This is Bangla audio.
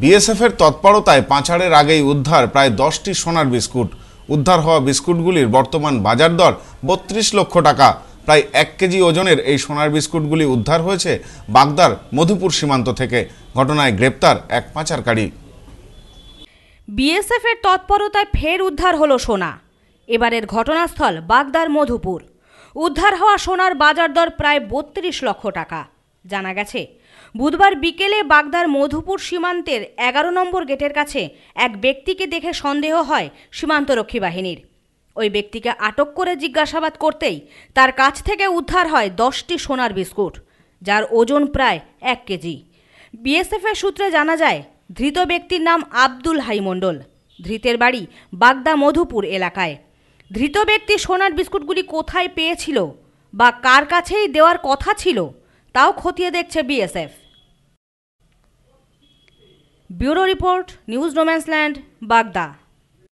বিএসএফের তৎপরতায় পাঁচাড়ের আগেই উদ্ধার প্রায় দশটি সোনার বিস্কুট উদ্ধার হওয়া বিস্কুটগুলির বর্তমান বাজার দর বত্রিশ লক্ষ টাকা প্রায় এক কেজি ওজনের এই সোনার বিস্কুটগুলি উদ্ধার হয়েছে বাগদার মধুপুর সীমান্ত থেকে ঘটনায় গ্রেপ্তার এক পাচারকারী বিএসএফের তৎপরতায় ফের উদ্ধার হলো সোনা এবারের ঘটনাস্থল বাগদার মধুপুর উদ্ধার হওয়া সোনার বাজার দর প্রায় বত্রিশ লক্ষ টাকা জানা গেছে বুধবার বিকেলে বাগদার মধুপুর সীমান্তের এগারো নম্বর গেটের কাছে এক ব্যক্তিকে দেখে সন্দেহ হয় সীমান্তরক্ষী বাহিনীর ওই ব্যক্তিকে আটক করে জিজ্ঞাসাবাদ করতেই তার কাছ থেকে উদ্ধার হয় দশটি সোনার বিস্কুট যার ওজন প্রায় এক কেজি বিএসএফের সূত্রে জানা যায় ধৃত ব্যক্তির নাম আব্দুল হাইমণ্ডল ধৃতের বাড়ি বাগদা মধুপুর এলাকায় ধৃত ব্যক্তি সোনার বিস্কুটগুলি কোথায় পেয়েছিল বা কার কাছেই দেওয়ার কথা ছিল তাও খতিয়ে দেখছে বিএসএফ ব্যুরো রিপোর্ট নিউজ ডোম্যান্স ল্যান্ড বাগদা